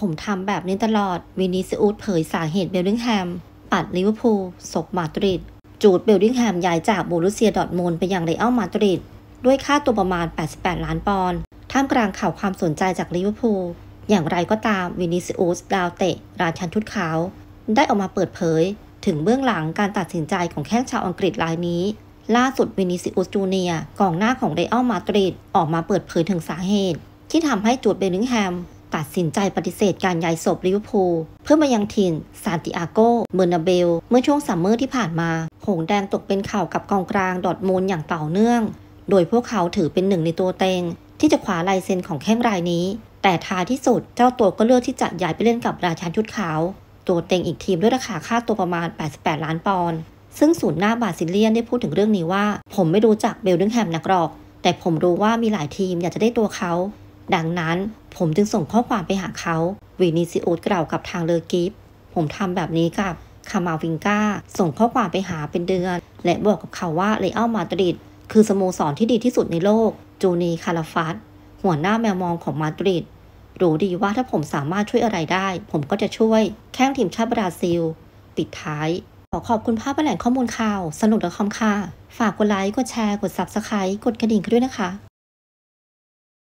ผมทำแบบนี้ตลอด วินิสอูดเผยสาเหตุเบลลิงแฮม ปัดลิเวอร์พูลสกมาดริดจูดเบลลิงแฮมย้ายจากบูรุเซียดอทมูลไปยังเรอัลมาดริดด้วยค่าตัวประมาณ 88 ล้านปอนด์ท่ามกลางข่าวความสนใจจากลิเวอร์พูลอย่างไรก็ตามวินิสอูสดาวเตะ ราชันทุตขาวได้ออกมาเปิดเผย ถึงเบื้องหลังการตัดสินใจของแข้งชาวอังกฤษรายนี้ ล่าสุดวินิสิอุสจูเนียกองหน้าของเรอัลมาดริดออกมาเปิดเผยถึงสาเหตุ ที่ทำให้จูดเบลลิงแฮมตัดสินใจปฏิเสธการย้ายศพลิเวอร์พูล เพื่อมายังถิ่นซานติอาโกเมอร์นาเบล เมื่อช่วงซัมเมอร์ที่ผ่านมา หงแดงตกเป็นข่าวกับกองกลางดอทมูลอย่างต่อเนื่อง โดยพวกเขาถือเป็นหนึ่งในตัวเต็ง ที่จะขวาลายเซ็นของแข้งรายนี้ แต่ท้ายที่สุดเจ้าตัวก็เลือกที่จะย้ายไปเล่นกับราชาชุดขาวตัวเต็งอีกทีมด้วยราคาค่าตัวประมาณ 88 ล้านปอนด์ซึ่งศูนย์หน้าบาซิเลียนได้พูดถึงเรื่องนี้ว่า ผมไม่รู้จักเบลดึงแฮมนักหรอก แต่ผมรู้ว่ามีหลายทีมอยากจะได้ตัวเขาดังนั้นผมจึงส่งข้อความไปหาเขา วินิซิโอตกล่าวกับทางเลอกิฟผมทำแบบนี้กับคามาวิงกาส่งข้อความไปหาเป็นเดือน และบอกกับเขาว่าเรอัลมาดริดคือสโมสรที่ดีที่สุดในโลก จูนีคาราฟัตหัวหน้าแมวมองของมาดริดรู้ดีว่าถ้าผมสามารถช่วยอะไรได้ ผมก็จะช่วยแข้งทีมชาติบราซิล ปิดท้าย ขอขอบคุณภาพแหล่งข้อมูลข่าวสนุกดอคอมค่ะ ฝากกดไลค์กดแชร์กดซับสไครต์กดกระดิ่งกันด้วยนะคะ